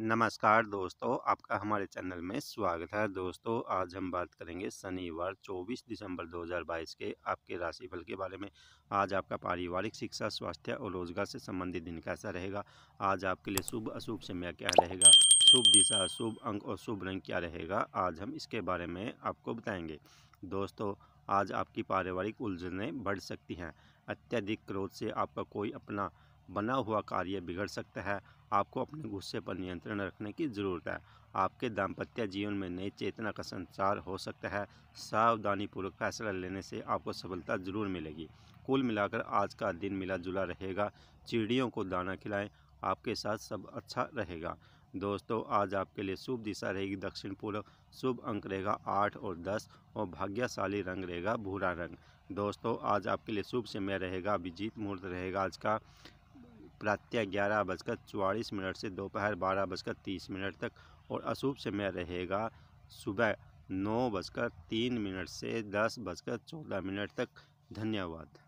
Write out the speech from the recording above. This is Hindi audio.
नमस्कार दोस्तों आपका हमारे चैनल में स्वागत है दोस्तों आज हम बात करेंगे शनिवार 24 दिसंबर 2022 के आपके राशिफल के बारे में आज आपका पारिवारिक शिक्षा स्वास्थ्य और रोजगार से संबंधित दिन कैसा रहेगा आज आपके लिए शुभ अशुभ समय क्या रहेगा शुभ दिशा शुभ अंक और शुभ रंग क्या रहेगा आज हम इसके बारे में आपको बताएंगे दोस्तों आज आपकी पारिवारिक उलझने बढ़ सकती हैं अत्यधिक क्रोध से आपका कोई अपना बना हुआ कार्य बिगड़ सकता है आपको अपने गुस्से पर नियंत्रण रखने की ज़रूरत है आपके दाम्पत्य जीवन में नई चेतना का संचार हो सकता है सावधानीपूर्वक फैसला लेने से आपको सफलता ज़रूर मिलेगी कुल मिलाकर आज का दिन मिला जुला रहेगा चिड़ियों को दाना खिलाएं आपके साथ सब अच्छा रहेगा दोस्तों आज आपके लिए शुभ दिशा रहेगी दक्षिण पूर्व शुभ अंक रहेगा आठ और दस और भाग्यशाली रंग रहेगा भूरा रंग दोस्तों आज आपके लिए शुभ समय रहेगा अभिजीत मुहूर्त रहेगा आज का प्रातः ग्यारह बजकर चवालीस मिनट से दोपहर बारह बजकर तीस मिनट तक और अशुभ समय रहेगा सुबह नौ बजकर तीन मिनट से दस बजकर चौदह मिनट तक धन्यवाद